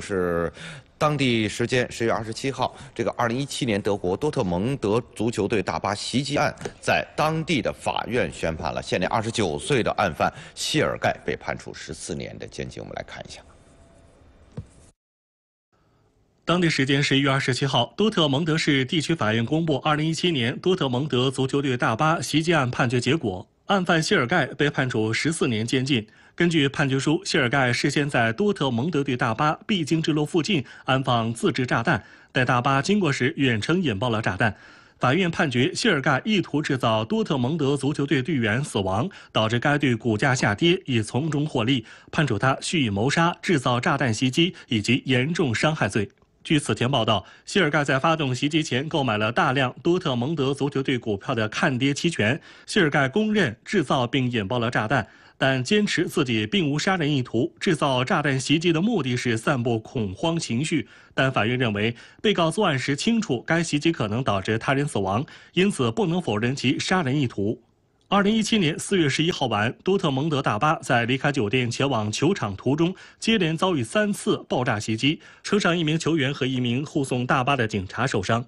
是当地时间十月二十七号，这个二零一七年德国多特蒙德足球队大巴袭击案，在当地的法院宣判了。现年二十九岁的案犯谢尔盖被判处十四年的监禁。我们来看一下。当地时间十一月二十七号，多特蒙德市地区法院公布二零一七年多特蒙德足球队大巴袭击案判决结果。案犯谢尔盖被判处十四年监禁。根据判决书，谢尔盖事先在多特蒙德队大巴必经之路附近安放自制炸弹，待大巴经过时远程引爆了炸弹。法院判决谢尔盖意图制造多特蒙德足球队队员死亡，导致该队股价下跌以从中获利，判处他蓄意谋杀、制造炸弹袭击以及严重伤害罪。据此前报道，谢尔盖在发动袭击前购买了大量多特蒙德足球队股票的看跌期权。谢尔盖公认制造并引爆了炸弹，但坚持自己并无杀人意图，制造炸弹袭击的目的是散布恐慌情绪。但法院认为，被告作案时清楚该袭击可能导致他人死亡，因此不能否认其杀人意图。二零一七年四月十一号晚，多特蒙德大巴在离开酒店前往球场途中，接连遭遇三次爆炸袭击，车上一名球员和一名护送大巴的警察受伤。